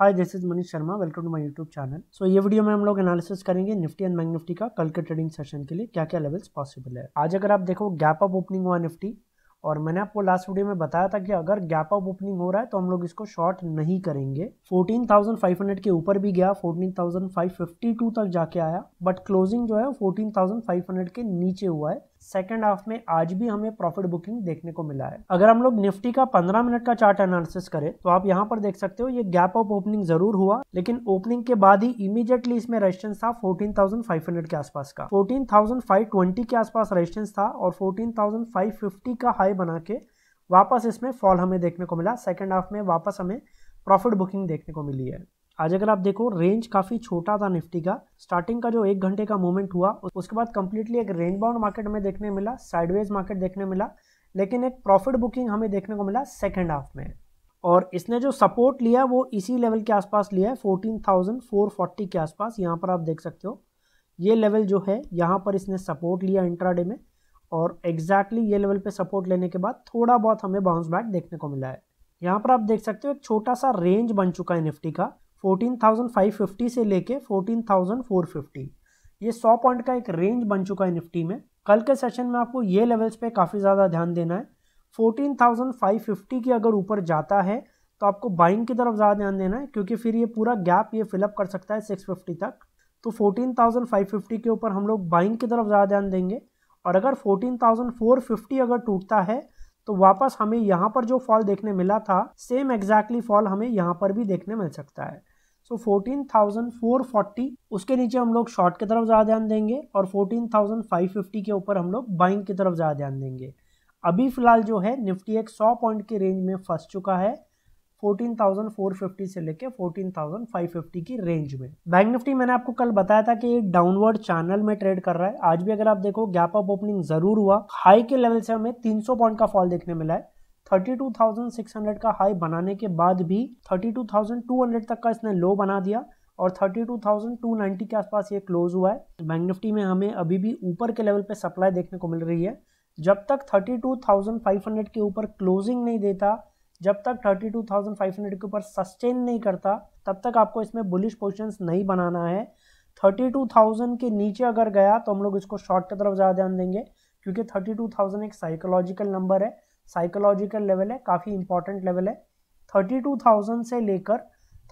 hi this is Manish Sharma welcome to my YouTube channel so ये video में हम लोग एनालिसिस करेंगे निफ्टी एंड बैंक निफ्टी का कल के ट्रेडिंग सेशन के लिए क्या क्या लेवल्स पॉसिबल है आज अगर आप देखो गैप अप ओपनिंग हुआ निफ्टी और मैंने आपको लास्ट वीडियो में बताया था कि अगर गैप अप ओपनिंग हो रहा है तो हम लोग इसको शॉर्ट नहीं करेंगे 14,500 के ऊपर भी गया 14,552 तक जाके आया बट क्लोजिंग जो है 14,500 के नीचे हुआ है सेकेंड हाफ में आज भी हमें प्रॉफिट बुकिंग देखने को मिला है अगर हम लोग निफ्टी का 15 मिनट का चार्ट एनालिसिस करें तो आप यहाँ पर देख सकते हो ये गैप ऑफ ओपनिंग जरूर हुआ लेकिन ओपनिंग के बाद ही इमीडिएटली इसमें रेजिस्टेंस था 14,500 के आसपास का 14,520 के आसपास रेजिस्टेंस था और फोर्टीन का हाई बना के वापस इसमें फॉल हमें देखने को मिला सेकेंड हाफ में वापस हमें प्रॉफिट बुकिंग देखने को मिली है आज अगर आप देखो रेंज काफ़ी छोटा था निफ्टी का स्टार्टिंग का जो एक घंटे का मूवमेंट हुआ उसके बाद कंप्लीटली एक रेंज बाउंड मार्केट में देखने मिला साइडवेज मार्केट देखने मिला लेकिन एक प्रॉफिट बुकिंग हमें देखने को मिला सेकेंड हाफ में और इसने जो सपोर्ट लिया वो इसी लेवल के आसपास लिया है फोर्टीन थाउजेंड फोर फोर्टी के आसपास यहाँ पर आप देख सकते हो ये लेवल जो है यहाँ पर इसने सपोर्ट लिया इंट्राडे में और एग्जैक्टली exactly ये लेवल पे सपोर्ट लेने के बाद थोड़ा बहुत हमें बाउंस बैक देखने को मिला है यहाँ पर आप देख सकते हो एक छोटा सा रेंज बन चुका है निफ्टी का 14,550 से लेके 14,450 ये 100 पॉइंट का एक रेंज बन चुका है निफ्टी में कल के सेशन में आपको ये लेवल्स पे काफ़ी ज़्यादा ध्यान देना है 14,550 की अगर ऊपर जाता है तो आपको बाइंग की तरफ ज़्यादा ध्यान देना है क्योंकि फिर ये पूरा गैप ये फिलअप कर सकता है 650 तक तो 14,550 के ऊपर हम लोग बाइंग की तरफ ज़्यादा ध्यान देंगे और अगर फोर्टीन अगर टूटता है तो वापस हमें यहाँ पर जो फॉल देखने मिला था सेम एग्जैक्टली exactly फॉल हमें यहाँ पर भी देखने मिल सकता है so fourteen thousand four forty उसके नीचे हम लोग शॉर्ट की तरफ ज़्यादा ध्यान देंगे और फोर्टीन थाउजेंड फाइव फिफ्टी के ऊपर हम लोग बाइंग की तरफ ज़्यादा ध्यान देंगे अभी फिलहाल जो है निफ्टी एक सौ पॉइंट के रेंज में फंस चुका है 14,450 से लेके 14,550 की रेंज में बैंक निफ्टी मैंने आपको कल बताया था कि एक डाउनवर्ड चैनल में ट्रेड कर रहा है आज भी अगर आप देखो गैप अप ओपनिंग जरूर हुआ हाई के लेवल से हमें 300 पॉइंट का फॉल देखने मिला है 32,600 का हाई बनाने के बाद भी 32,200 तक का इसने लो बना दिया और 32,290 के आसपास ये क्लोज हुआ है बैंक निफ्टी में हमें अभी भी ऊपर के लेवल पे सप्लाई देखने को मिल रही है जब तक 32,500 के ऊपर क्लोजिंग नहीं देता जब तक 32,500 के ऊपर सस्टेन नहीं करता तब तक आपको इसमें बुलिश पोजिशन नहीं बनाना है 32,000 के नीचे अगर गया तो हम लोग इसको शॉर्ट की तरफ ज़्यादा ध्यान देंगे क्योंकि 32,000 एक साइकोलॉजिकल नंबर है साइकोलॉजिकल लेवल है काफ़ी इंपॉर्टेंट लेवल है थर्टी टू थाउजेंड से लेकर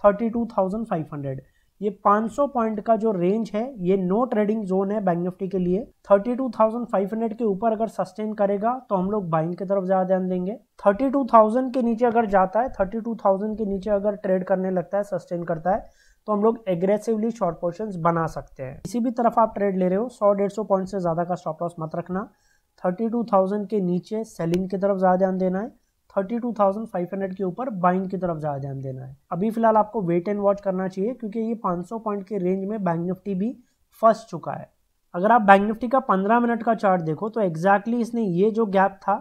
thirty two thousand five hundred ये पाँच सौ पॉइंट का जो रेंज है ये नो ट्रेडिंग जोन है बैंक निफ्टी के लिए thirty two thousand five hundred के ऊपर अगर सस्टेन करेगा तो हम लोग बाइंग की तरफ ज़्यादा ध्यान देंगे थर्टी टू थाउजेंड के नीचे अगर जाता है थर्टी टू थाउजेंड के नीचे अगर ट्रेड करने लगता है सस्टेन करता है तो हम लोग एग्रेसिवली शॉर्ट पोर्शन बना सकते हैं किसी भी तरफ आप ट्रेड ले रहे हो सौ डेढ़ सौ पॉइंट से ज़्यादा का स्टॉप लॉस मत रखना थर्टी टू थाउजेंड के नीचे सेलिंग की तरफ ज़्यादा ध्यान देना है thirty two thousand five hundred के ऊपर बाइंग की तरफ ज़्यादा ध्यान देना है अभी फिलहाल आपको वेट एंड वॉच करना चाहिए क्योंकि ये पाँच सौ पॉइंट के रेंज में बैंक निफ्टी भी फंस चुका है अगर आप बैंक निफ्टी का पंद्रह मिनट का चार्ट देखो तो एग्जैक्टली exactly इसने ये जो गैप था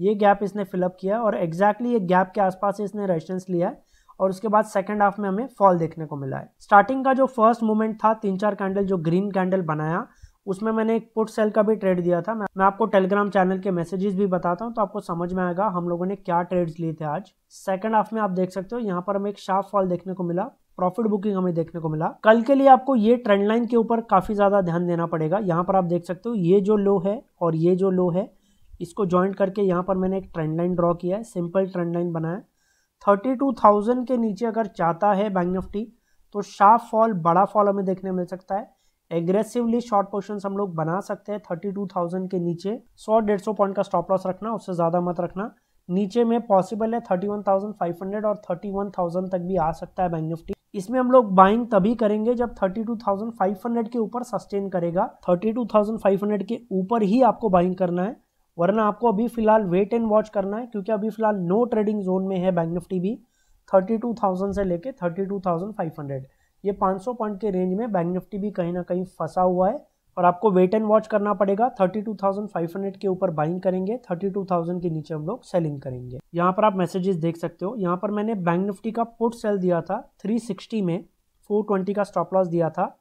ये गैप इसने फिलअप किया और एग्जैक्टली exactly ये गैप के आसपास इसने रेजिस्टेंस लिया है और उसके बाद सेकेंड हाफ में हमें फॉल देखने को मिला है स्टार्टिंग का जो फर्स्ट मोमेंट था तीन चार कैंडल जो ग्रीन कैंडल बनाया उसमें मैंने एक पुट सेल का भी ट्रेड दिया था मैं आपको टेलीग्राम चैनल के मैसेजेस भी बताता हूँ तो आपको समझ में आएगा हम लोगों ने क्या ट्रेड्स लिए थे आज सेकंड हाफ में आप देख सकते हो यहाँ पर हमें एक शार्प फॉल देखने को मिला प्रॉफिट बुकिंग हमें देखने को मिला कल के लिए आपको ये ट्रेंड लाइन के ऊपर काफी ज्यादा ध्यान देना पड़ेगा यहाँ पर आप देख सकते हो ये जो लो है और ये जो लो है इसको ज्वाइंट करके यहाँ पर मैंने एक ट्रेंड लाइन ड्रॉ किया है सिंपल ट्रेंड लाइन बनाया थर्टी टू थाउजेंड के नीचे अगर चाहता है बैंक निफ्टी तो शार्प फॉल बड़ा फॉल हमें देखने मिल सकता है एग्रेसिवली शॉर्ट पोजिशन हम लोग बना सकते हैं थर्टी टू थाउजेंड के नीचे सौ डेढ़ सौ पॉइंट का स्टॉप लॉस रखना उससे ज़्यादा मत रखना नीचे में पॉसिबल है thirty one thousand five hundred और थर्टी वन थाउजेंड तक भी आ सकता है बैंक निफ्टी इसमें हम लोग बाइंग तभी करेंगे जब thirty two thousand five hundred के ऊपर सस्टेन करेगा thirty two thousand five hundred के ऊपर ही आपको बाइंग करना है वरना आपको अभी फिलहाल वेट एंड वॉच करना है क्योंकि अभी फिलहाल नो ट्रेडिंग जोन में है बैंक निफ्टी भी थर्टी टू थाउजेंड से लेके हंड्रेड ये 500 पॉइंट के रेंज में बैंक निफ्टी भी कहीं ना कहीं फंसा हुआ है और आपको वेट एंड वॉच करना पड़ेगा 32,500 के ऊपर बाइंग करेंगे 32,000 के नीचे हम लोग सेलिंग करेंगे यहाँ पर आप मैसेजेस देख सकते हो यहाँ पर मैंने बैंक निफ्टी का पुट सेल दिया था 360 में 420 का स्टॉप लॉस दिया था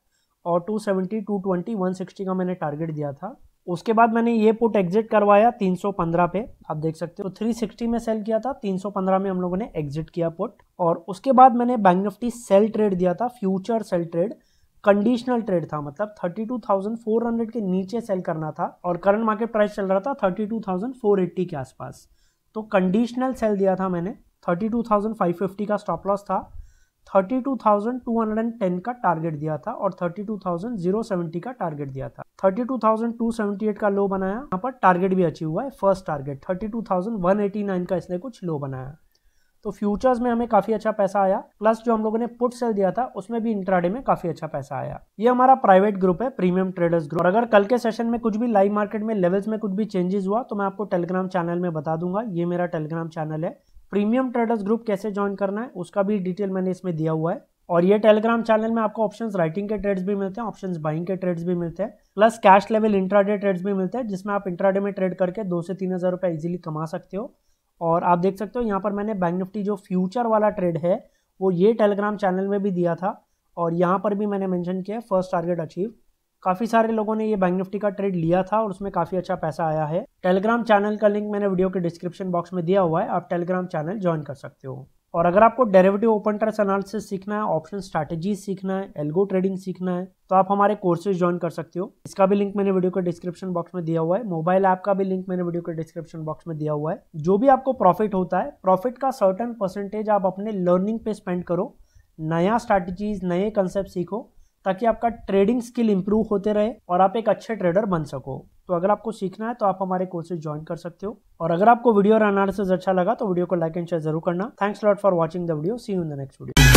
और 270, 220, 160 का मैंने टारगेट दिया था उसके बाद मैंने ये पुट एग्जिट करवाया 315 पे आप देख सकते हो तो 360 में सेल किया था 315 में हम लोगों ने एग्जिट किया पुट और उसके बाद मैंने बैंक निफ्टी सेल ट्रेड दिया था future sell trade conditional trade था मतलब 32,400 के नीचे सेल करना था और करंट मार्केट प्राइस चल रहा था 32,480 के आसपास तो कंडीशनल सेल दिया था मैंने 32,550 का स्टॉप लॉस था 32,210 का टारगेट दिया था और 32,070 का टारगेट दिया था 32,278 का लो बनाया यहाँ पर टारगेट भी अचीव हुआ है फर्स्ट टारगेट 32,189 का इसने कुछ लो बनाया तो फ्यूचर्स में हमें काफी अच्छा पैसा आया प्लस जो हम लोगों ने पुट सेल दिया था उसमें भी इंट्राडे में काफी अच्छा पैसा आया ये हमारा प्राइवेट ग्रुप है प्रीमियम ट्रेडर्स ग्रुप और अगर कल के सेशन में कुछ भी लाइव मार्केट में लेवल्स में कुछ भी चेंजेस हुआ तो मैं आपको टेलीग्राम चैनल में बता दूंगा ये मेरा टेलीग्राम चैनल है प्रीमियम ट्रेडर्स ग्रुप कैसे ज्वाइन करना है उसका भी डिटेल मैंने इसमें दिया हुआ है और ये टेलीग्राम चैनल में आपको ऑप्शंस राइटिंग के ट्रेड्स भी मिलते हैं ऑप्शंस बाइंग के ट्रेड्स भी मिलते हैं plus cash level intraday trades भी मिलते हैं जिसमें आप इंट्राडे में ट्रेड करके दो से तीन हज़ार रुपये ईजिली कमा सकते हो और आप देख सकते हो यहाँ पर मैंने बैंक निफ्टी जो फ्यूचर वाला ट्रेड है वो ये टेलीग्राम चैनल में भी दिया था और यहाँ पर भी मैंने मैंशन किया फर्स्ट टारगेट अचीव काफ़ी सारे लोगों ने ये बैंक निफ्टी का ट्रेड लिया था और उसमें काफ़ी अच्छा पैसा आया है टेलीग्राम चैनल का लिंक मैंने वीडियो के डिस्क्रिप्शन बॉक्स में दिया हुआ है आप टेलीग्राम चैनल ज्वाइन कर सकते हो और अगर आपको डेरिवेटिव ओपन ट्रेस एनालिसिस सीखना है ऑप्शन स्ट्रैटेजी सीखना है एल्गो ट्रेडिंग सीखना है तो आप हमारे कोर्सेज ज्वाइन कर सकते हो इसका भी लिंक मैंने वीडियो के डिस्क्रिप्शन बॉक्स में दिया हुआ है मोबाइल ऐप का भी लिंक मैंने वीडियो के डिस्क्रिप्शन बॉक्स में दिया हुआ है जो भी आपको प्रॉफिट होता है प्रॉफिट का सर्टन परसेंटेज आप अपने लर्निंग पे स्पेंड करो नया स्ट्रैटेजीज नए कंसेप्ट सीखो ताकि आपका ट्रेडिंग स्किल इंप्रूव होते रहे और आप एक अच्छे ट्रेडर बन सको तो अगर आपको सीखना है तो आप हमारे कोर्सेज ज्वाइन कर सकते हो और अगर आपको वीडियो और एनालिसिस अच्छा लगा तो वीडियो को लाइक एंड शेयर जरूर करना thanks lot for watching the video see you in the next video